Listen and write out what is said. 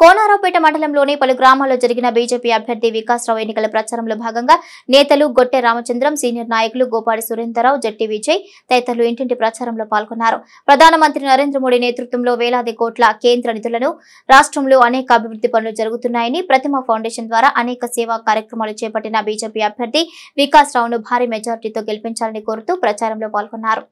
కోనారావుపేట మండలంలోని పలు గ్రామాల్లో జరిగిన బీజేపీ అభ్యర్థి వికాసరావు ఎన్నికల ప్రచారంలో భాగంగా నేతలు గొట్టె రామచంద్రం సీనియర్ నాయకులు గోపాడి సురేంద్రరావు జట్టి విజయ్ తదితరులు ఇంటింటి ప్రచారంలో పాల్గొన్నారు ప్రధానమంత్రి నరేంద్ర మోడీ నేతృత్వంలో వేలాది కోట్ల కేంద్ర నిధులను రాష్ట్రంలో అనేక అభివృద్ధి పనులు జరుగుతున్నాయని ప్రతిమ ఫౌండేషన్ ద్వారా అనేక సేవా కార్యక్రమాలు చేపట్టిన బీజేపీ అభ్యర్థి వికాసరావును భారీ మెజార్టీతో గెలిపించాలని కోరుతూ ప్రచారంలో పాల్గొన్నారు